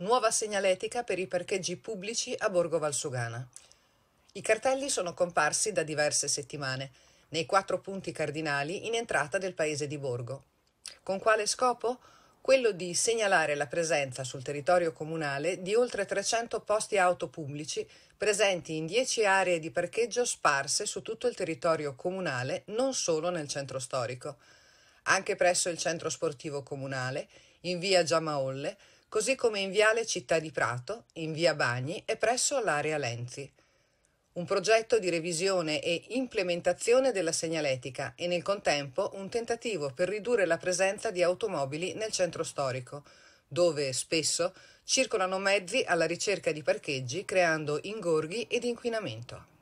Nuova segnaletica per i parcheggi pubblici a Borgo Valsugana. I cartelli sono comparsi da diverse settimane nei quattro punti cardinali in entrata del paese di Borgo. Con quale scopo? Quello di segnalare la presenza sul territorio comunale di oltre 300 posti auto pubblici presenti in 10 aree di parcheggio sparse su tutto il territorio comunale, non solo nel centro storico. Anche presso il centro sportivo comunale, in via Giamaolle, così come in Viale Città di Prato, in Via Bagni e presso l'area Lenzi. Un progetto di revisione e implementazione della segnaletica e nel contempo un tentativo per ridurre la presenza di automobili nel centro storico, dove spesso circolano mezzi alla ricerca di parcheggi creando ingorghi ed inquinamento.